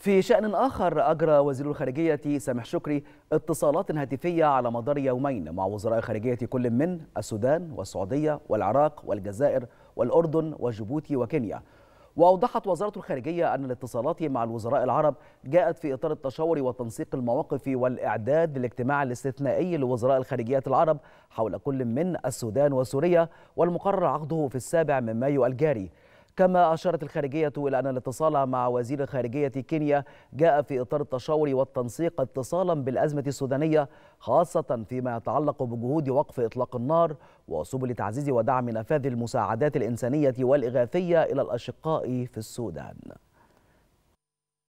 في شأن آخر أجرى وزير الخارجية سامح شكري اتصالات هاتفية على مدار يومين مع وزراء خارجية كل من السودان والسعودية والعراق والجزائر والأردن وجيبوتي وكينيا وأوضحت وزارة الخارجية أن الاتصالات مع الوزراء العرب جاءت في إطار التشاور وتنسيق المواقف والإعداد للاجتماع الاستثنائي لوزراء الخارجية العرب حول كل من السودان وسوريا والمقرر عقده في السابع من مايو الجاري كما أشارت الخارجية إلى أن الاتصال مع وزير الخارجية كينيا جاء في إطار التشاور والتنسيق اتصالا بالأزمة السودانية خاصة فيما يتعلق بجهود وقف إطلاق النار وسبل تعزيز ودعم نفاذ المساعدات الإنسانية والإغاثية إلى الأشقاء في السودان